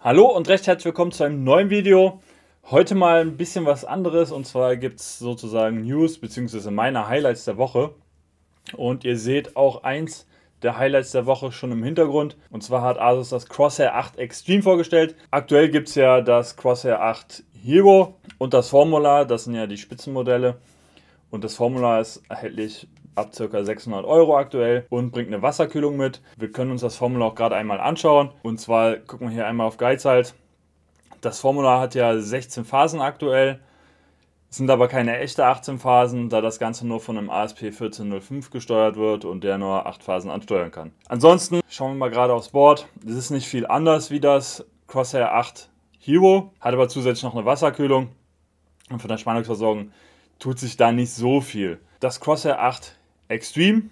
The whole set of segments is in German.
Hallo und recht herzlich willkommen zu einem neuen Video. Heute mal ein bisschen was anderes und zwar gibt es sozusagen News bzw. meine Highlights der Woche. Und ihr seht auch eins der Highlights der Woche schon im Hintergrund. Und zwar hat Asus das Crosshair 8 Extreme vorgestellt. Aktuell gibt es ja das Crosshair 8 Hero und das Formula, das sind ja die Spitzenmodelle. Und das Formula ist erhältlich ab ca. 600 Euro aktuell und bringt eine Wasserkühlung mit. Wir können uns das Formular auch gerade einmal anschauen. Und zwar gucken wir hier einmal auf Geizhalt. Das Formular hat ja 16 Phasen aktuell, sind aber keine echte 18 Phasen, da das Ganze nur von einem ASP 1405 gesteuert wird und der nur 8 Phasen ansteuern kann. Ansonsten schauen wir mal gerade aufs Board. Es ist nicht viel anders wie das Crosshair 8 Hero, hat aber zusätzlich noch eine Wasserkühlung und von der Spannungsversorgung tut sich da nicht so viel. Das Crosshair 8 Extreme.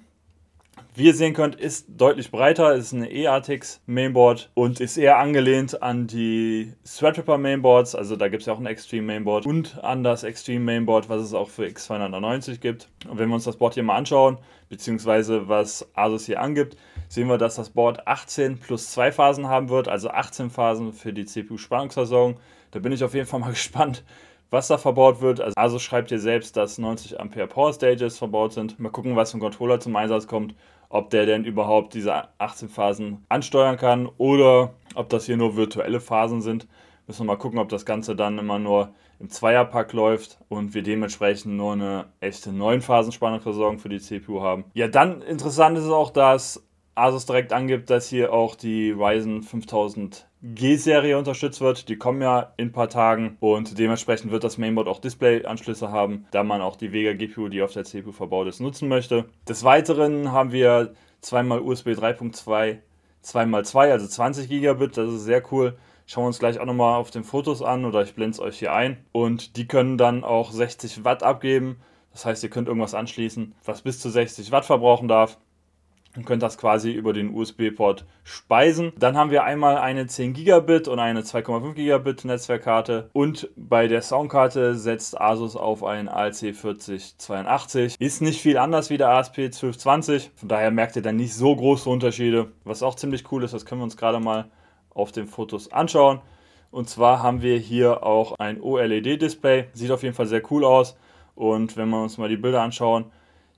Wie ihr sehen könnt, ist deutlich breiter, ist eine E-Artix Mainboard und ist eher angelehnt an die Threadripper Mainboards, also da gibt es ja auch ein Extreme Mainboard und an das Extreme Mainboard, was es auch für X290 gibt. Und wenn wir uns das Board hier mal anschauen, beziehungsweise was Asus hier angibt, sehen wir, dass das Board 18 plus 2 Phasen haben wird, also 18 Phasen für die CPU-Spannungsversorgung. Da bin ich auf jeden Fall mal gespannt, was da verbaut wird. Also ASUS schreibt hier selbst, dass 90 Ampere Power Stages verbaut sind. Mal gucken, was vom Controller zum Einsatz kommt, ob der denn überhaupt diese 18 Phasen ansteuern kann oder ob das hier nur virtuelle Phasen sind. Müssen wir mal gucken, ob das Ganze dann immer nur im Zweierpack läuft und wir dementsprechend nur eine echte 9-Phasen-Spannungsversorgung für die CPU haben. Ja, dann interessant ist es auch, dass Asus direkt angibt, dass hier auch die Ryzen 5000 G-Serie unterstützt wird. Die kommen ja in ein paar Tagen und dementsprechend wird das Mainboard auch Display-Anschlüsse haben, da man auch die Vega GPU, die auf der CPU verbaut ist, nutzen möchte. Des Weiteren haben wir zweimal USB 3.2, zweimal 2, also 20 Gigabit. das ist sehr cool. Schauen wir uns gleich auch nochmal auf den Fotos an oder ich blende es euch hier ein. Und die können dann auch 60 Watt abgeben. Das heißt, ihr könnt irgendwas anschließen, was bis zu 60 Watt verbrauchen darf und könnt das quasi über den USB-Port speisen. Dann haben wir einmal eine 10 Gigabit und eine 2,5 Gigabit Netzwerkkarte und bei der Soundkarte setzt Asus auf ein ALC4082. Ist nicht viel anders wie der ASP1220, von daher merkt ihr dann nicht so große Unterschiede. Was auch ziemlich cool ist, das können wir uns gerade mal auf den Fotos anschauen. Und zwar haben wir hier auch ein OLED-Display, sieht auf jeden Fall sehr cool aus. Und wenn wir uns mal die Bilder anschauen,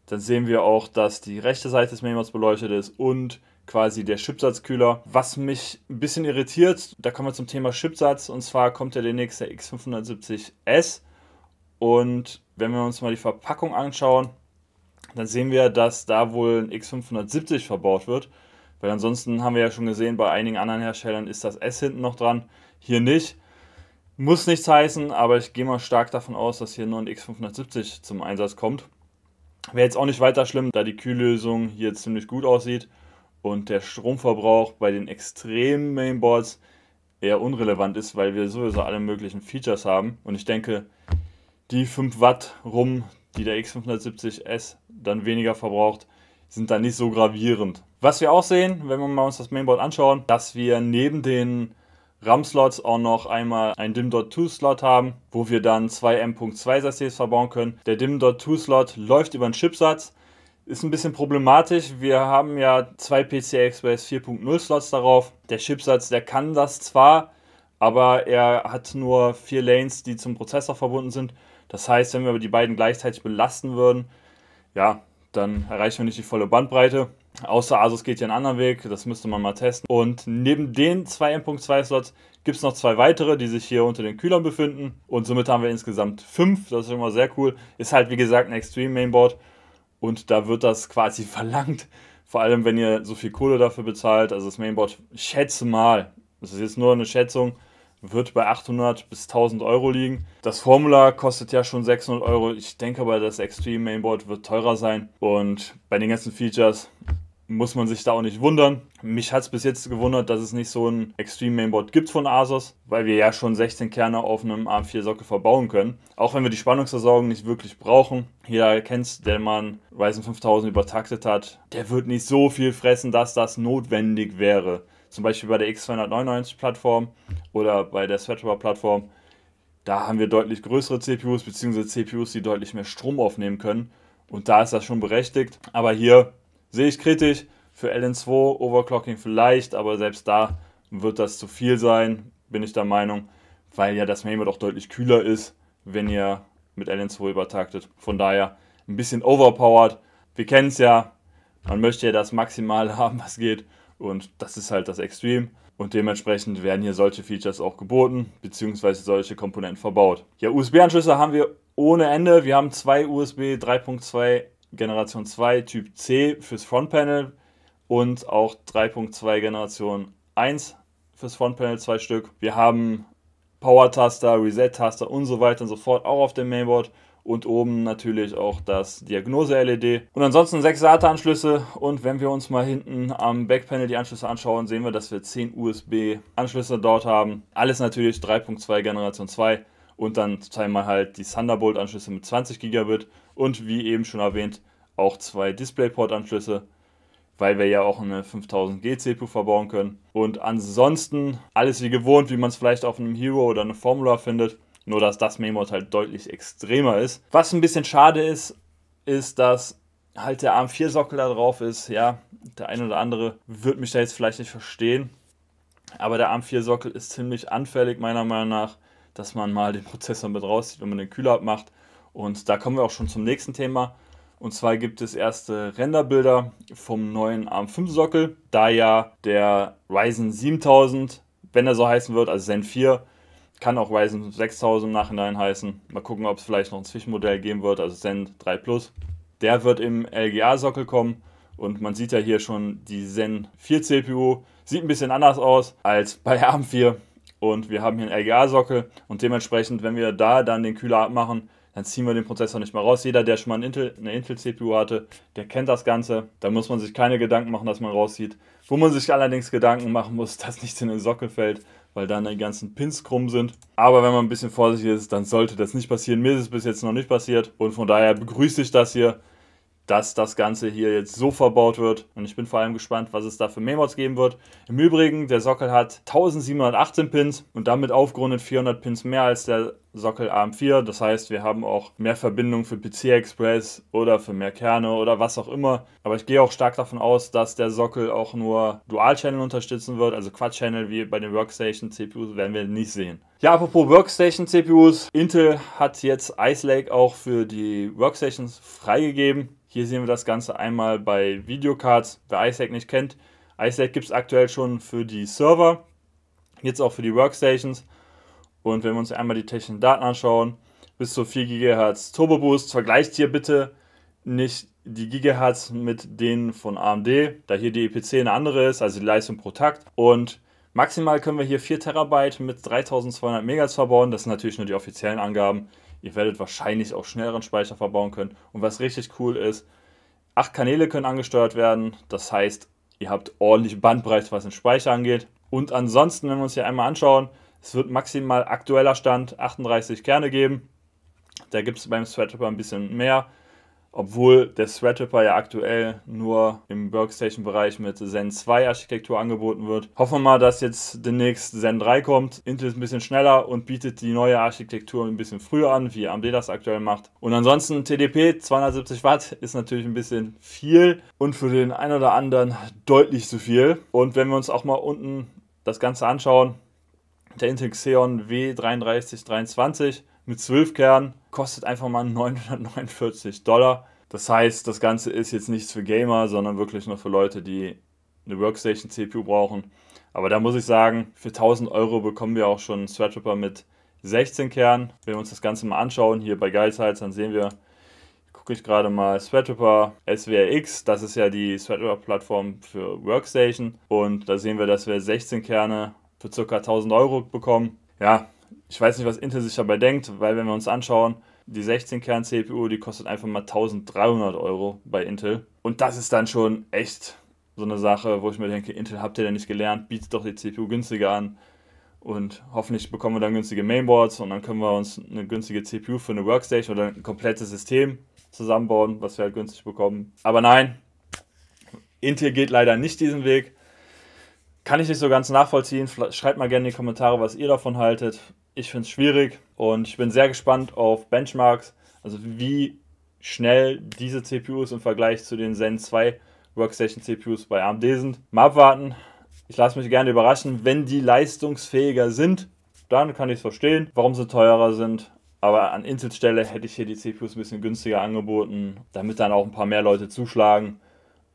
dann sehen wir auch, dass die rechte Seite des Mainboards beleuchtet ist und quasi der Chipsatzkühler. Was mich ein bisschen irritiert, da kommen wir zum Thema Chipsatz und zwar kommt ja demnächst der X570S und wenn wir uns mal die Verpackung anschauen, dann sehen wir, dass da wohl ein X570 verbaut wird, weil ansonsten haben wir ja schon gesehen, bei einigen anderen Herstellern ist das S hinten noch dran, hier nicht. Muss nichts heißen, aber ich gehe mal stark davon aus, dass hier nur ein X570 zum Einsatz kommt. Wäre jetzt auch nicht weiter schlimm, da die Kühllösung hier ziemlich gut aussieht und der Stromverbrauch bei den extremen Mainboards eher unrelevant ist, weil wir sowieso alle möglichen Features haben. Und ich denke, die 5 Watt rum, die der X570S dann weniger verbraucht, sind dann nicht so gravierend. Was wir auch sehen, wenn wir mal uns das Mainboard anschauen, dass wir neben den RAM-Slots auch noch einmal einen DIMM.2-Slot haben, wo wir dann zwei M.2-SSDs verbauen können. Der DIMM.2-Slot läuft über einen Chipsatz, ist ein bisschen problematisch. Wir haben ja zwei PCI Express 4.0 Slots darauf. Der Chipsatz, der kann das zwar, aber er hat nur vier Lanes, die zum Prozessor verbunden sind. Das heißt, wenn wir die beiden gleichzeitig belasten würden, ja, dann erreichen wir nicht die volle Bandbreite. Außer Asus geht ja einen anderen Weg, das müsste man mal testen. Und neben den zwei M.2-Slots gibt es noch zwei weitere, die sich hier unter den Kühlern befinden. Und somit haben wir insgesamt fünf, das ist immer sehr cool. Ist halt wie gesagt ein Extreme Mainboard und da wird das quasi verlangt. Vor allem, wenn ihr so viel Kohle dafür bezahlt. Also das Mainboard, schätze mal, das ist jetzt nur eine Schätzung, wird bei 800 bis 1000 Euro liegen. Das Formula kostet ja schon 600 Euro. Ich denke aber, das Extreme Mainboard wird teurer sein. Und bei den ganzen Features muss man sich da auch nicht wundern. Mich hat es bis jetzt gewundert, dass es nicht so ein Extreme Mainboard gibt von Asus, weil wir ja schon 16 Kerne auf einem AM4-Sockel verbauen können. Auch wenn wir die Spannungsversorgung nicht wirklich brauchen. Jeder kennt der man Ryzen 5000 übertaktet hat. Der wird nicht so viel fressen, dass das notwendig wäre. Zum Beispiel bei der X299-Plattform oder bei der Sweatrubber-Plattform. Da haben wir deutlich größere CPUs, beziehungsweise CPUs, die deutlich mehr Strom aufnehmen können. Und da ist das schon berechtigt. Aber hier Sehe ich kritisch. Für LN2 Overclocking vielleicht, aber selbst da wird das zu viel sein, bin ich der Meinung, weil ja das Mainboard auch deutlich kühler ist, wenn ihr mit LN2 übertaktet. Von daher ein bisschen overpowered. Wir kennen es ja, man möchte ja das Maximal haben, was geht. Und das ist halt das Extreme. Und dementsprechend werden hier solche Features auch geboten, beziehungsweise solche Komponenten verbaut. Ja, USB-Anschlüsse haben wir ohne Ende. Wir haben zwei USB 3.2 Generation 2 Typ C fürs Frontpanel und auch 3.2 Generation 1 fürs Frontpanel zwei Stück. Wir haben Power-Taster, Reset-Taster und so weiter und so fort auch auf dem Mainboard und oben natürlich auch das Diagnose-LED. Und ansonsten sechs SATA-Anschlüsse und wenn wir uns mal hinten am Backpanel die Anschlüsse anschauen, sehen wir, dass wir 10 USB-Anschlüsse dort haben. Alles natürlich 3.2 Generation 2 und dann zeigen wir halt die Thunderbolt-Anschlüsse mit 20 Gigabit und wie eben schon erwähnt auch zwei DisplayPort-Anschlüsse, weil wir ja auch eine 5000G CPU verbauen können. Und ansonsten alles wie gewohnt, wie man es vielleicht auf einem Hero oder einer Formula findet, nur dass das Mainboard halt deutlich extremer ist. Was ein bisschen schade ist, ist, dass halt der arm 4 sockel da drauf ist. Ja, der eine oder andere wird mich da jetzt vielleicht nicht verstehen, aber der arm 4 sockel ist ziemlich anfällig meiner Meinung nach, dass man mal den Prozessor mit rauszieht, wenn man den Kühler abmacht und da kommen wir auch schon zum nächsten Thema. Und zwar gibt es erste Renderbilder vom neuen ARM 5 Sockel, da ja der Ryzen 7000, wenn er so heißen wird, also Zen 4, kann auch Ryzen 6000 im Nachhinein heißen. Mal gucken, ob es vielleicht noch ein Zwischenmodell geben wird, also Zen 3 Plus. Der wird im LGA-Sockel kommen und man sieht ja hier schon die Zen 4 CPU. Sieht ein bisschen anders aus als bei ARM 4 und wir haben hier einen LGA-Sockel und dementsprechend, wenn wir da dann den Kühler abmachen, dann ziehen wir den Prozessor nicht mehr raus. Jeder, der schon mal eine Intel-CPU Intel hatte, der kennt das Ganze. Da muss man sich keine Gedanken machen, dass man rauszieht. Wo man sich allerdings Gedanken machen muss, dass nichts in den Sockel fällt, weil dann die ganzen Pins krumm sind. Aber wenn man ein bisschen vorsichtig ist, dann sollte das nicht passieren. Mir ist es bis jetzt noch nicht passiert und von daher begrüße ich das hier dass das Ganze hier jetzt so verbaut wird. Und ich bin vor allem gespannt, was es da für Memods geben wird. Im Übrigen, der Sockel hat 1718 Pins und damit aufgerundet 400 Pins mehr als der Sockel AM4. Das heißt, wir haben auch mehr Verbindung für PC Express oder für mehr Kerne oder was auch immer. Aber ich gehe auch stark davon aus, dass der Sockel auch nur Dual-Channel unterstützen wird. Also Quad-Channel wie bei den Workstation-CPUs werden wir nicht sehen. Ja, apropos Workstation-CPUs. Intel hat jetzt Ice Lake auch für die Workstations freigegeben. Hier sehen wir das Ganze einmal bei Videocards. Wer iStack nicht kennt, iStack gibt es aktuell schon für die Server, jetzt auch für die Workstations. Und wenn wir uns einmal die technischen Daten anschauen, bis zu 4 GHz Turbo Boost, vergleicht hier bitte nicht die Gigahertz mit denen von AMD, da hier die EPC eine andere ist, also die Leistung pro Takt. Und maximal können wir hier 4 Terabyte mit 3200 Megahertz verbauen, das sind natürlich nur die offiziellen Angaben. Ihr werdet wahrscheinlich auch schnelleren Speicher verbauen können. Und was richtig cool ist, acht Kanäle können angesteuert werden. Das heißt, ihr habt ordentlich Bandbreite, was den Speicher angeht. Und ansonsten, wenn wir uns hier einmal anschauen, es wird maximal aktueller Stand 38 Kerne geben. Da gibt es beim Threadripper ein bisschen mehr. Obwohl der Threadripper ja aktuell nur im Workstation-Bereich mit Zen 2 Architektur angeboten wird. Hoffen wir mal, dass jetzt demnächst Zen 3 kommt. Intel ist ein bisschen schneller und bietet die neue Architektur ein bisschen früher an, wie AMD das aktuell macht. Und ansonsten TDP 270 Watt ist natürlich ein bisschen viel und für den einen oder anderen deutlich zu viel. Und wenn wir uns auch mal unten das Ganze anschauen, der Intel Xeon W3323 mit 12 Kernen kostet einfach mal 949 Dollar. Das heißt, das Ganze ist jetzt nichts für Gamer, sondern wirklich nur für Leute, die eine Workstation-CPU brauchen. Aber da muss ich sagen, für 1000 Euro bekommen wir auch schon einen Threadripper mit 16 Kernen. Wenn wir uns das Ganze mal anschauen, hier bei Geizhals, dann sehen wir, gucke ich gerade mal Threadripper SWRX, das ist ja die Threadripper-Plattform für Workstation. Und da sehen wir, dass wir 16 Kerne für ca. 1000 Euro bekommen. Ja, ich weiß nicht, was Intel sich dabei denkt, weil wenn wir uns anschauen, die 16-Kern-CPU, die kostet einfach mal 1300 Euro bei Intel. Und das ist dann schon echt so eine Sache, wo ich mir denke, Intel habt ihr denn nicht gelernt, bietet doch die CPU günstiger an. Und hoffentlich bekommen wir dann günstige Mainboards und dann können wir uns eine günstige CPU für eine Workstation oder ein komplettes System zusammenbauen, was wir halt günstig bekommen. Aber nein, Intel geht leider nicht diesen Weg. Kann ich nicht so ganz nachvollziehen. Schreibt mal gerne in die Kommentare, was ihr davon haltet. Ich finde es schwierig und ich bin sehr gespannt auf Benchmarks, also wie schnell diese CPUs im Vergleich zu den Zen 2 Workstation CPUs bei AMD sind. Mal abwarten. Ich lasse mich gerne überraschen, wenn die leistungsfähiger sind, dann kann ich es verstehen, warum sie teurer sind. Aber an Intels Stelle hätte ich hier die CPUs ein bisschen günstiger angeboten, damit dann auch ein paar mehr Leute zuschlagen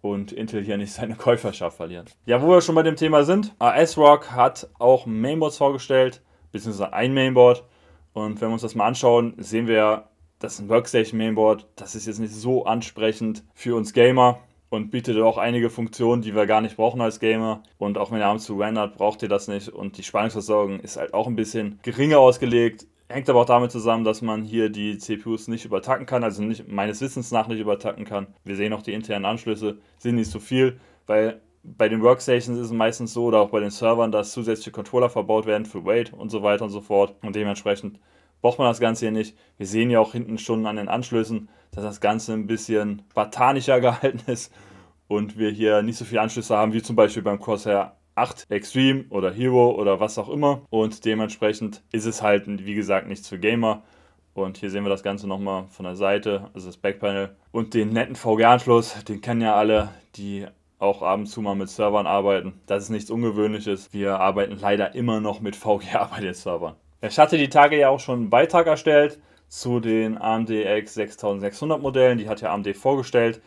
und Intel hier nicht seine Käuferschaft verliert. Ja, wo wir schon bei dem Thema sind, AS Rock hat auch Mainboards vorgestellt beziehungsweise ein Mainboard. Und wenn wir uns das mal anschauen, sehen wir, das ist ein Workstation-Mainboard. Das ist jetzt nicht so ansprechend für uns Gamer und bietet auch einige Funktionen, die wir gar nicht brauchen als Gamer. Und auch wenn ihr abends zu rendert, braucht ihr das nicht. Und die Spannungsversorgung ist halt auch ein bisschen geringer ausgelegt. Hängt aber auch damit zusammen, dass man hier die CPUs nicht übertacken kann, also nicht, meines Wissens nach nicht übertacken kann. Wir sehen auch die internen Anschlüsse, sind nicht so viel, weil bei den Workstations ist es meistens so oder auch bei den Servern, dass zusätzliche Controller verbaut werden für Wait und so weiter und so fort. Und dementsprechend braucht man das Ganze hier nicht. Wir sehen ja auch hinten schon an den Anschlüssen, dass das Ganze ein bisschen spartanischer gehalten ist und wir hier nicht so viele Anschlüsse haben wie zum Beispiel beim Crosshair 8 Extreme oder Hero oder was auch immer. Und dementsprechend ist es halt, wie gesagt, nichts für Gamer. Und hier sehen wir das Ganze nochmal von der Seite, also das Backpanel. Und den netten VGA-Anschluss, den kennen ja alle, die auch ab und zu mal mit Servern arbeiten. Das ist nichts Ungewöhnliches. Wir arbeiten leider immer noch mit VGA bei den Servern. Ich hatte die Tage ja auch schon einen Beitrag erstellt zu den AMD X 6600 Modellen. Die hat ja AMD vorgestellt.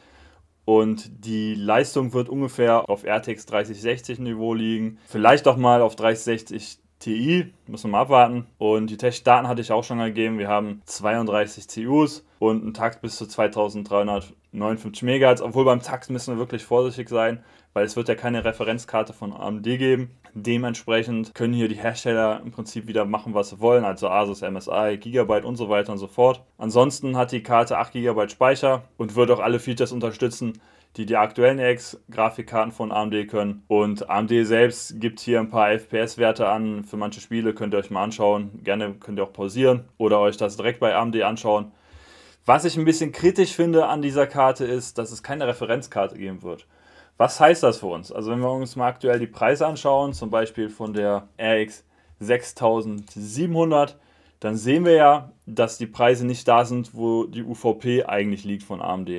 Und die Leistung wird ungefähr auf RTX 3060 Niveau liegen. Vielleicht auch mal auf 3060 TI. Müssen wir mal abwarten. Und die Tech-Daten hatte ich auch schon gegeben. Wir haben 32 CUs und ein Takt bis zu 2359 MHz. Obwohl beim Takt müssen wir wirklich vorsichtig sein, weil es wird ja keine Referenzkarte von AMD geben. Dementsprechend können hier die Hersteller im Prinzip wieder machen, was sie wollen, also Asus, MSI, Gigabyte und so weiter und so fort. Ansonsten hat die Karte 8 GB Speicher und wird auch alle Features unterstützen, die die aktuellen x grafikkarten von AMD können. Und AMD selbst gibt hier ein paar FPS-Werte an. Für manche Spiele könnt ihr euch mal anschauen. Gerne könnt ihr auch pausieren oder euch das direkt bei AMD anschauen. Was ich ein bisschen kritisch finde an dieser Karte ist, dass es keine Referenzkarte geben wird. Was heißt das für uns? Also wenn wir uns mal aktuell die Preise anschauen, zum Beispiel von der RX 6700, dann sehen wir ja, dass die Preise nicht da sind, wo die UVP eigentlich liegt von AMD.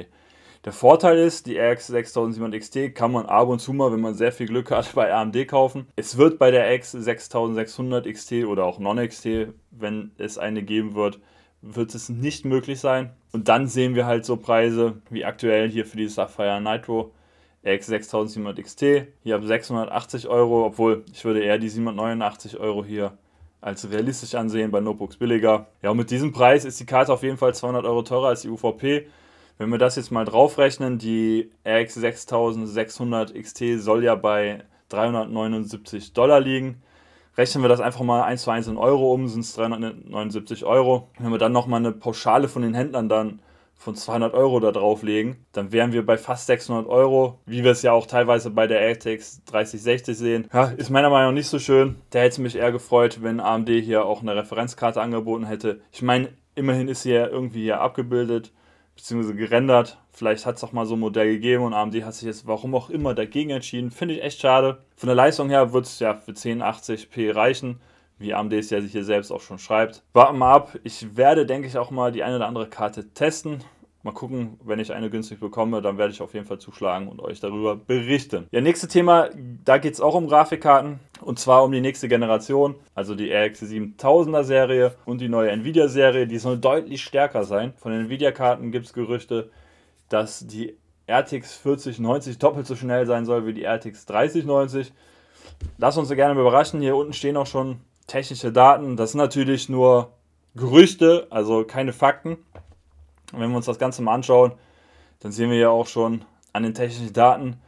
Der Vorteil ist, die RX 6700 XT kann man ab und zu mal, wenn man sehr viel Glück hat, bei AMD kaufen. Es wird bei der RX 6600 XT oder auch Non-XT, wenn es eine geben wird, wird es nicht möglich sein. Und dann sehen wir halt so Preise wie aktuell hier für die Sapphire Nitro X6700 XT. Hier ab 680 Euro, obwohl ich würde eher die 789 Euro hier als realistisch ansehen, bei Notebooks billiger. Ja, und mit diesem Preis ist die Karte auf jeden Fall 200 Euro teurer als die UVP. Wenn wir das jetzt mal draufrechnen, die RX 6600 XT soll ja bei 379 Dollar liegen. Rechnen wir das einfach mal 1 zu 1 in Euro um, sind es 379 Euro. Wenn wir dann nochmal eine Pauschale von den Händlern dann von 200 Euro da drauflegen, dann wären wir bei fast 600 Euro, wie wir es ja auch teilweise bei der RTX 3060 sehen. Ja, ist meiner Meinung nach nicht so schön. Da hätte es mich eher gefreut, wenn AMD hier auch eine Referenzkarte angeboten hätte. Ich meine, immerhin ist sie ja irgendwie hier abgebildet beziehungsweise gerendert. Vielleicht hat es auch mal so ein Modell gegeben und AMD hat sich jetzt warum auch immer dagegen entschieden. Finde ich echt schade. Von der Leistung her wird es ja für 1080p reichen, wie AMD es ja sich hier selbst auch schon schreibt. Warten mal ab. Ich werde, denke ich, auch mal die eine oder andere Karte testen. Mal gucken, wenn ich eine günstig bekomme, dann werde ich auf jeden Fall zuschlagen und euch darüber berichten. Ja, nächste Thema, da geht es auch um Grafikkarten und zwar um die nächste Generation, also die RX 7000er Serie und die neue Nvidia Serie, die soll deutlich stärker sein. Von den Nvidia Karten gibt es Gerüchte, dass die RTX 4090 doppelt so schnell sein soll wie die RTX 3090. Lasst uns gerne überraschen, hier unten stehen auch schon technische Daten. Das sind natürlich nur Gerüchte, also keine Fakten. Und wenn wir uns das Ganze mal anschauen, dann sehen wir ja auch schon an den technischen Daten,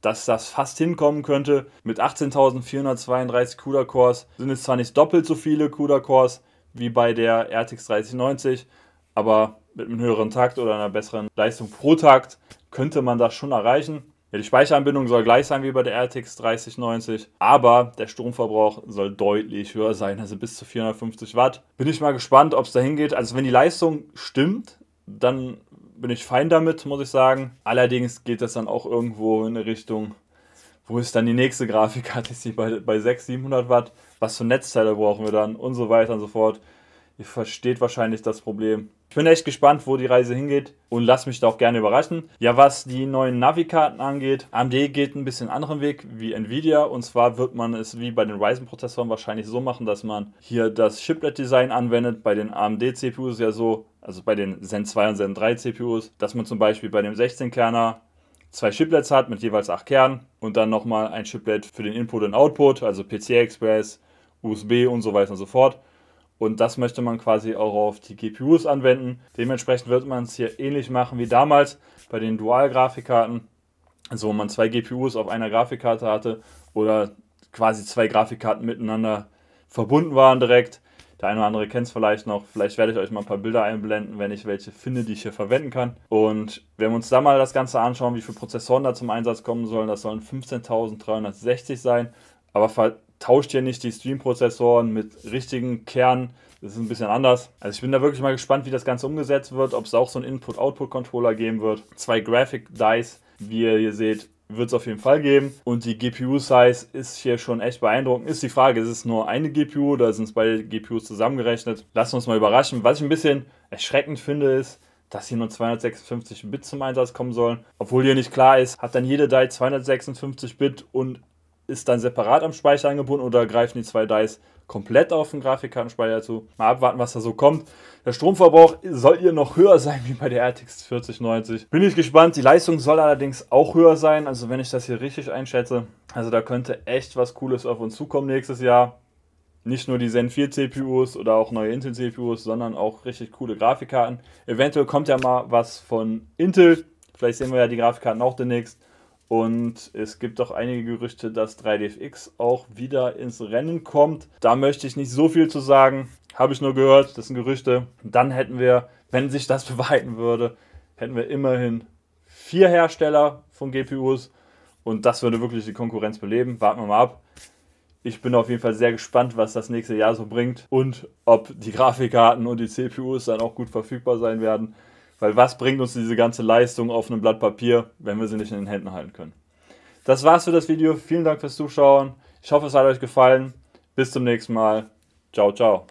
dass das fast hinkommen könnte. Mit 18.432 CUDA-Cores sind es zwar nicht doppelt so viele CUDA-Cores wie bei der RTX 3090, aber mit einem höheren Takt oder einer besseren Leistung pro Takt könnte man das schon erreichen. Ja, die Speicheranbindung soll gleich sein wie bei der RTX 3090, aber der Stromverbrauch soll deutlich höher sein, also bis zu 450 Watt. Bin ich mal gespannt, ob es dahin geht. Also wenn die Leistung stimmt, dann bin ich fein damit, muss ich sagen. Allerdings geht das dann auch irgendwo in eine Richtung, wo ist dann die nächste Grafikkarte? Ist die bei, bei 600, 700 Watt? Was für Netzteile brauchen wir dann? Und so weiter und so fort ihr versteht wahrscheinlich das Problem. Ich bin echt gespannt, wo die Reise hingeht und lasst mich da auch gerne überraschen. Ja, was die neuen Navi-Karten angeht, AMD geht ein bisschen anderen Weg wie Nvidia und zwar wird man es wie bei den Ryzen-Prozessoren wahrscheinlich so machen, dass man hier das Chiplet-Design anwendet. Bei den AMD-CPUs ja so, also bei den Zen 2 und Zen 3 CPUs, dass man zum Beispiel bei dem 16-Kerner zwei Chiplets hat mit jeweils acht Kernen und dann nochmal ein Chiplet für den Input und Output, also PCI Express, USB und so weiter und so fort. Und das möchte man quasi auch auf die GPUs anwenden. Dementsprechend wird man es hier ähnlich machen wie damals bei den Dual-Grafikkarten. Also wo man zwei GPUs auf einer Grafikkarte hatte oder quasi zwei Grafikkarten miteinander verbunden waren direkt. Der eine oder andere kennt es vielleicht noch. Vielleicht werde ich euch mal ein paar Bilder einblenden, wenn ich welche finde, die ich hier verwenden kann. Und wenn wir uns da mal das Ganze anschauen, wie viele Prozessoren da zum Einsatz kommen sollen, das sollen 15.360 sein. Aber tauscht hier nicht die Stream-Prozessoren mit richtigen Kernen. Das ist ein bisschen anders. Also ich bin da wirklich mal gespannt, wie das Ganze umgesetzt wird, ob es auch so einen Input-Output-Controller geben wird. Zwei Graphic Dice, wie ihr hier seht, wird es auf jeden Fall geben. Und die GPU-Size ist hier schon echt beeindruckend. Ist die Frage, ist es nur eine GPU oder sind es beide GPUs zusammengerechnet? Lassen wir uns mal überraschen. Was ich ein bisschen erschreckend finde, ist, dass hier nur 256 Bit zum Einsatz kommen sollen. Obwohl hier nicht klar ist, hat dann jede DAI 256 Bit und ist dann separat am Speicher angebunden oder greifen die zwei Dice komplett auf den Grafikkartenspeicher zu. Mal abwarten, was da so kommt. Der Stromverbrauch soll hier noch höher sein wie bei der RTX 4090. Bin ich gespannt. Die Leistung soll allerdings auch höher sein. Also wenn ich das hier richtig einschätze. Also da könnte echt was Cooles auf uns zukommen nächstes Jahr. Nicht nur die Zen 4 CPUs oder auch neue Intel CPUs, sondern auch richtig coole Grafikkarten. Eventuell kommt ja mal was von Intel. Vielleicht sehen wir ja die Grafikkarten auch demnächst. Und es gibt auch einige Gerüchte, dass 3DFX auch wieder ins Rennen kommt. Da möchte ich nicht so viel zu sagen. Habe ich nur gehört, das sind Gerüchte. Dann hätten wir, wenn sich das beweisen würde, hätten wir immerhin vier Hersteller von GPUs. Und das würde wirklich die Konkurrenz beleben. Warten wir mal ab. Ich bin auf jeden Fall sehr gespannt, was das nächste Jahr so bringt und ob die Grafikkarten und die CPUs dann auch gut verfügbar sein werden. Weil was bringt uns diese ganze Leistung auf einem Blatt Papier, wenn wir sie nicht in den Händen halten können? Das war's für das Video. Vielen Dank fürs Zuschauen. Ich hoffe, es hat euch gefallen. Bis zum nächsten Mal. Ciao, ciao.